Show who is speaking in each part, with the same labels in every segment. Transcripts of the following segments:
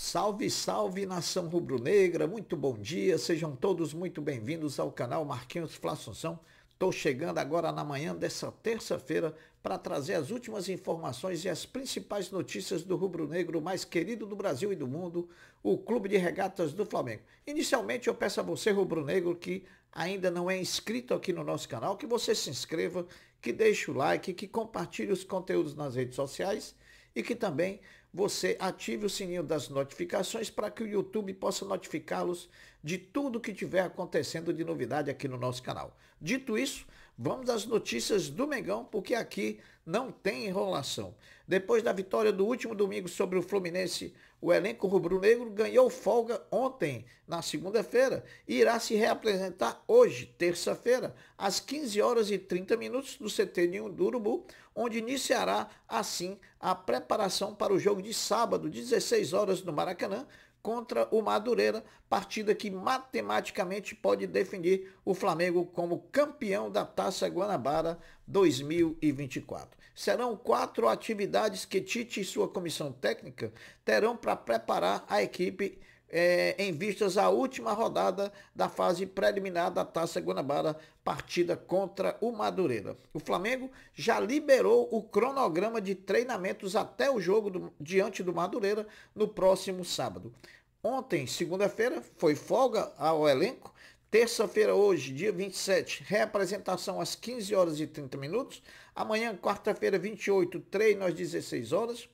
Speaker 1: Salve, salve nação rubro-negra, muito bom dia, sejam todos muito bem-vindos ao canal Marquinhos Flaçunção. Estou chegando agora na manhã dessa terça-feira para trazer as últimas informações e as principais notícias do rubro-negro mais querido do Brasil e do mundo, o Clube de Regatas do Flamengo. Inicialmente eu peço a você, rubro-negro, que ainda não é inscrito aqui no nosso canal, que você se inscreva, que deixe o like, que compartilhe os conteúdos nas redes sociais e que também você ative o sininho das notificações para que o YouTube possa notificá-los de tudo que tiver acontecendo de novidade aqui no nosso canal. Dito isso, vamos às notícias do Mengão, porque aqui não tem enrolação. Depois da vitória do último domingo sobre o Fluminense, o elenco rubro-negro ganhou folga ontem, na segunda-feira, e irá se reapresentar hoje, terça-feira, às 15 horas e 30 minutos no CT de Urubu, onde iniciará assim a preparação para o jogo de sábado, 16 horas no Maracanã, contra o Madureira, partida que matematicamente pode definir o Flamengo como campeão da Taça Guanabara 2024. Serão quatro atividades que Tite e sua comissão técnica terão para preparar a equipe é, em vistas à última rodada da fase preliminar da Taça Guanabara, partida contra o Madureira. O Flamengo já liberou o cronograma de treinamentos até o jogo do, diante do Madureira no próximo sábado. Ontem, segunda-feira, foi folga ao elenco. Terça-feira, hoje, dia 27, reapresentação às 15 horas e 30 minutos. Amanhã, quarta-feira, 28, treino às 16 horas.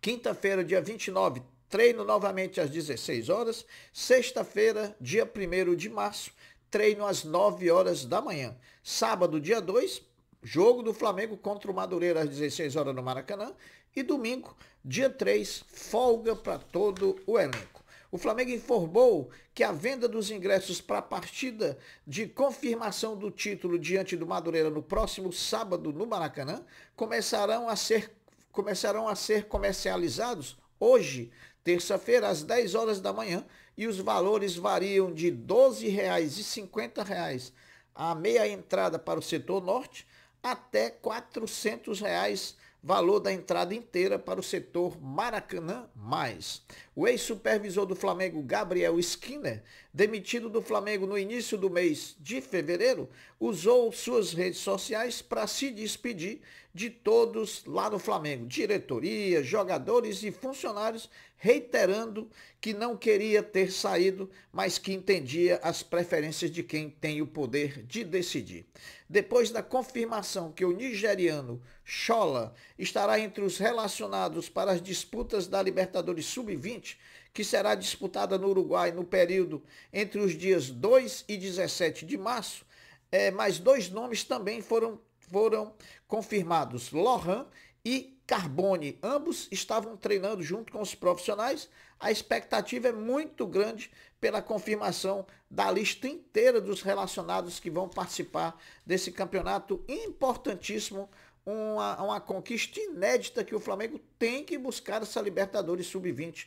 Speaker 1: Quinta-feira, dia 29, Treino novamente às 16 horas. Sexta-feira, dia 1 de março, treino às 9 horas da manhã. Sábado, dia 2, jogo do Flamengo contra o Madureira às 16 horas no Maracanã. E domingo, dia 3, folga para todo o elenco. O Flamengo informou que a venda dos ingressos para a partida de confirmação do título diante do Madureira no próximo sábado no Maracanã começarão a ser, começarão a ser comercializados hoje, terça-feira, às 10 horas da manhã, e os valores variam de R$ 12,50 a meia entrada para o setor norte até R$ 400 reais valor da entrada inteira para o setor Maracanã Mais. O ex-supervisor do Flamengo, Gabriel Skinner, demitido do Flamengo no início do mês de fevereiro, usou suas redes sociais para se despedir de todos lá no Flamengo, diretoria, jogadores e funcionários reiterando que não queria ter saído, mas que entendia as preferências de quem tem o poder de decidir. Depois da confirmação que o nigeriano Chola estará entre os relacionados para as disputas da Libertadores Sub-20, que será disputada no Uruguai no período entre os dias 2 e 17 de março, é, mais dois nomes também foram, foram confirmados: Lohan e Carbone. Ambos estavam treinando junto com os profissionais. A expectativa é muito grande pela confirmação da lista inteira dos relacionados que vão participar desse campeonato importantíssimo. Uma, uma conquista inédita que o Flamengo tem que buscar essa Libertadores Sub-20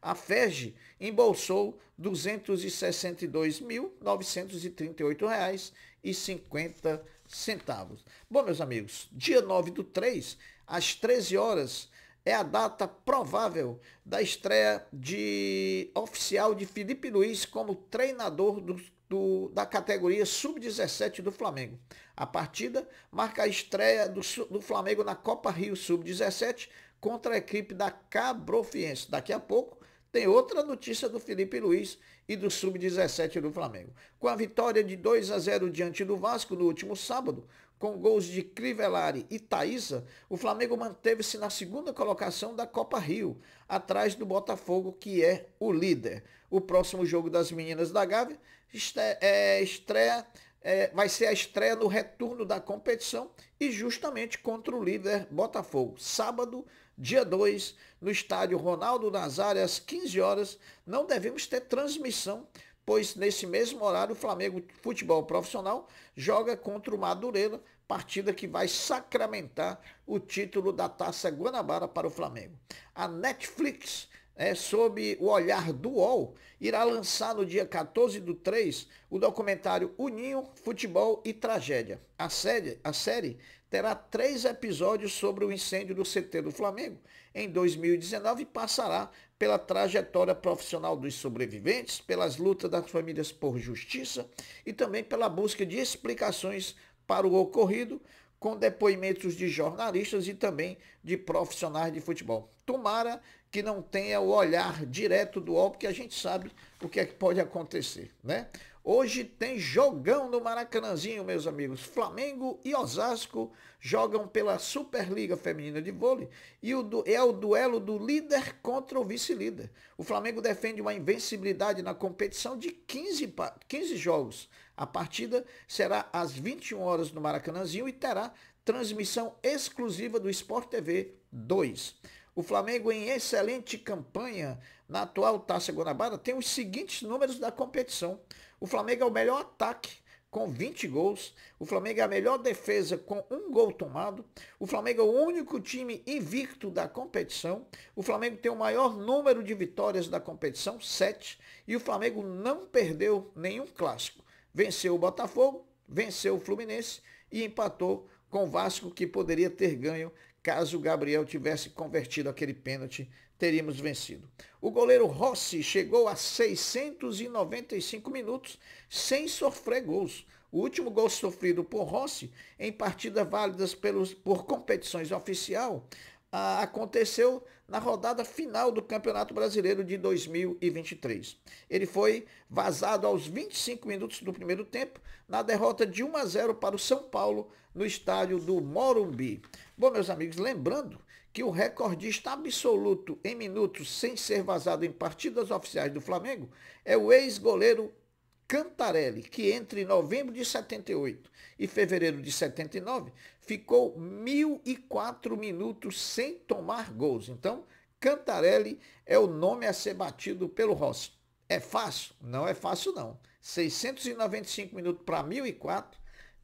Speaker 1: a FEG embolsou R$ 262.938,50. Bom, meus amigos, dia 9 do 3, às 13 horas, é a data provável da estreia de oficial de Felipe Luiz como treinador do, do, da categoria Sub-17 do Flamengo. A partida marca a estreia do, do Flamengo na Copa Rio Sub-17 contra a equipe da Cabrofiense. Daqui a pouco tem outra notícia do Felipe Luiz e do Sub-17 do Flamengo. Com a vitória de 2 a 0 diante do Vasco no último sábado, com gols de Crivellari e Thaisa, o Flamengo manteve-se na segunda colocação da Copa Rio, atrás do Botafogo, que é o líder. O próximo jogo das meninas da Gávea é, estreia, é, vai ser a estreia no retorno da competição e justamente contra o líder Botafogo, sábado, dia 2, no estádio Ronaldo Nazário, às 15 horas, não devemos ter transmissão, pois nesse mesmo horário o Flamengo Futebol Profissional joga contra o Madureira, partida que vai sacramentar o título da Taça Guanabara para o Flamengo. A Netflix é, sob o olhar do UOL, irá lançar no dia 14 do 3 o documentário Uninho, Futebol e Tragédia. A série, a série terá três episódios sobre o incêndio do CT do Flamengo em 2019 e passará pela trajetória profissional dos sobreviventes, pelas lutas das famílias por justiça e também pela busca de explicações para o ocorrido, com depoimentos de jornalistas e também de profissionais de futebol. Tomara que não tenha o olhar direto do UOL, porque a gente sabe o que é que pode acontecer, né? Hoje tem jogão no Maracanãzinho, meus amigos. Flamengo e Osasco jogam pela Superliga Feminina de Vôlei e o é o duelo do líder contra o vice-líder. O Flamengo defende uma invencibilidade na competição de 15, 15 jogos. A partida será às 21 horas no Maracanãzinho e terá transmissão exclusiva do Sport TV 2. O Flamengo, em excelente campanha na atual Taça Guanabara, tem os seguintes números da competição. O Flamengo é o melhor ataque com 20 gols. O Flamengo é a melhor defesa com um gol tomado. O Flamengo é o único time invicto da competição. O Flamengo tem o maior número de vitórias da competição, 7. E o Flamengo não perdeu nenhum clássico. Venceu o Botafogo, venceu o Fluminense e empatou com o Vasco, que poderia ter ganho Caso Gabriel tivesse convertido aquele pênalti, teríamos vencido. O goleiro Rossi chegou a 695 minutos sem sofrer gols. O último gol sofrido por Rossi em partidas válidas pelos, por competições oficial ah, aconteceu na rodada final do Campeonato Brasileiro de 2023. Ele foi vazado aos 25 minutos do primeiro tempo na derrota de 1 a 0 para o São Paulo no estádio do Morumbi. Bom, meus amigos, lembrando que o recordista absoluto em minutos sem ser vazado em partidas oficiais do Flamengo é o ex-goleiro Cantarelli, que entre novembro de 78 e fevereiro de 79 ficou 1.004 minutos sem tomar gols. Então, Cantarelli é o nome a ser batido pelo Rossi. É fácil? Não é fácil, não. 695 minutos para 1.004,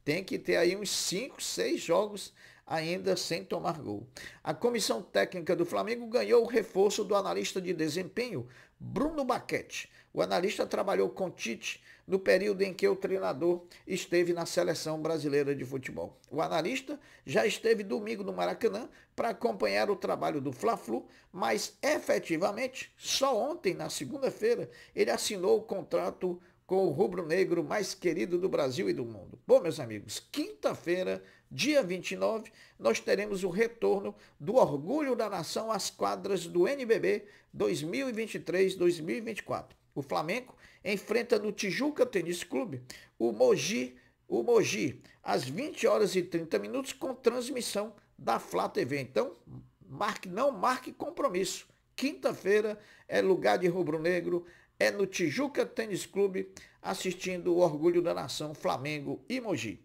Speaker 1: tem que ter aí uns 5, 6 jogos ainda sem tomar gol. A comissão técnica do Flamengo ganhou o reforço do analista de desempenho, Bruno Baquete. O analista trabalhou com Tite no período em que o treinador esteve na seleção brasileira de futebol. O analista já esteve domingo no Maracanã para acompanhar o trabalho do Fla-Flu, mas efetivamente só ontem, na segunda-feira, ele assinou o contrato com o rubro-negro mais querido do Brasil e do mundo. Bom, meus amigos, quinta-feira, dia 29, nós teremos o retorno do orgulho da nação às quadras do NBB 2023-2024. O Flamengo enfrenta no Tijuca Tênis Clube o Mogi, o Mogi, às 20 horas e 30 minutos com transmissão da Flá TV. Então, marque, não marque compromisso. Quinta-feira é lugar de rubro-negro é no Tijuca Tênis Clube, assistindo o Orgulho da Nação Flamengo e Mogi.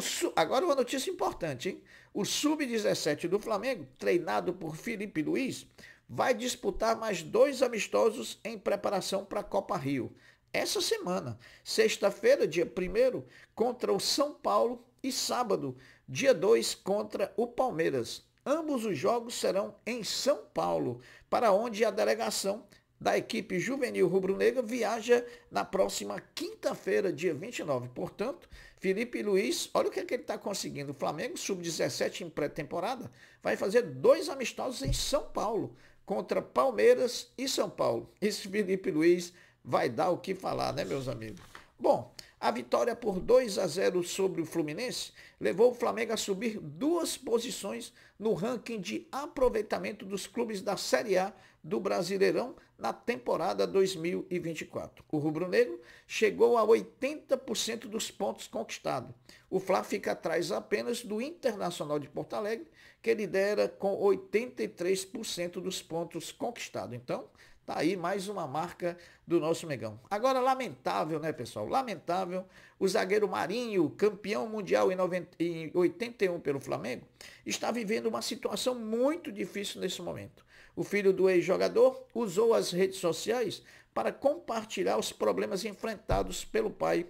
Speaker 1: Su... Agora uma notícia importante, hein? O Sub-17 do Flamengo, treinado por Felipe Luiz, vai disputar mais dois amistosos em preparação para a Copa Rio. Essa semana, sexta-feira, dia 1 contra o São Paulo e sábado, dia 2, contra o Palmeiras. Ambos os jogos serão em São Paulo, para onde a delegação da equipe juvenil rubro-negra viaja na próxima quinta-feira, dia 29. Portanto, Felipe Luiz, olha o que, é que ele está conseguindo. O Flamengo, sub-17 em pré-temporada, vai fazer dois amistosos em São Paulo, contra Palmeiras e São Paulo. Esse Felipe Luiz vai dar o que falar, né, meus amigos? Bom, a vitória por 2 a 0 sobre o Fluminense levou o Flamengo a subir duas posições no ranking de aproveitamento dos clubes da Série A do Brasileirão na temporada 2024. O rubro-negro chegou a 80% dos pontos conquistados. O Fla fica atrás apenas do Internacional de Porto Alegre, que lidera com 83% dos pontos conquistados. Então, Tá aí mais uma marca do nosso Megão. Agora, lamentável, né, pessoal? Lamentável, o zagueiro Marinho, campeão mundial em, 90, em 81 pelo Flamengo, está vivendo uma situação muito difícil nesse momento. O filho do ex-jogador usou as redes sociais para compartilhar os problemas enfrentados pelo pai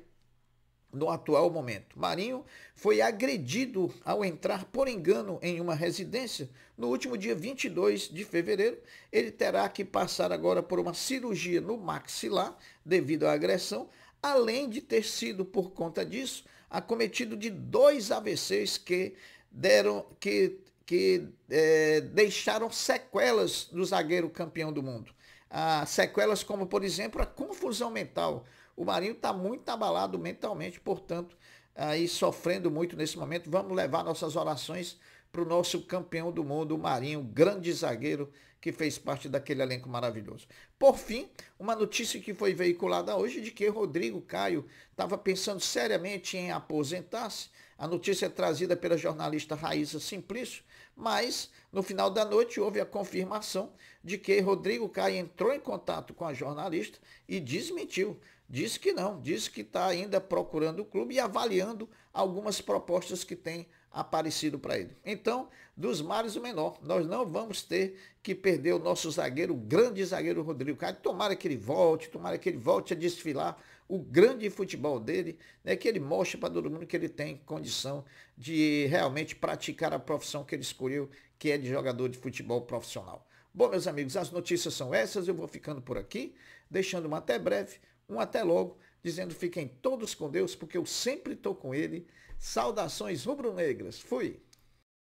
Speaker 1: no atual momento. Marinho foi agredido ao entrar por engano em uma residência no último dia 22 de fevereiro. Ele terá que passar agora por uma cirurgia no maxilar devido à agressão, além de ter sido por conta disso acometido de dois AVCs que deram que que é, deixaram sequelas do zagueiro campeão do mundo. Ah, sequelas como, por exemplo, a confusão mental, o Marinho está muito abalado mentalmente, portanto, aí sofrendo muito nesse momento. Vamos levar nossas orações para o nosso campeão do mundo, o Marinho, grande zagueiro que fez parte daquele elenco maravilhoso. Por fim, uma notícia que foi veiculada hoje de que Rodrigo Caio estava pensando seriamente em aposentar-se. A notícia é trazida pela jornalista Raíssa Simplício, mas no final da noite houve a confirmação de que Rodrigo Caio entrou em contato com a jornalista e desmentiu. Disse que não, disse que está ainda procurando o clube e avaliando algumas propostas que tem aparecido para ele. Então, dos males o menor. Nós não vamos ter que perder o nosso zagueiro, o grande zagueiro Rodrigo Caio. Tomara que ele volte, tomara que ele volte a desfilar o grande futebol dele, né, que ele mostre para todo mundo que ele tem condição de realmente praticar a profissão que ele escolheu, que é de jogador de futebol profissional. Bom, meus amigos, as notícias são essas, eu vou ficando por aqui, deixando um até breve, um até logo, dizendo fiquem todos com Deus, porque eu sempre estou com ele Saudações rubro-negras. Fui.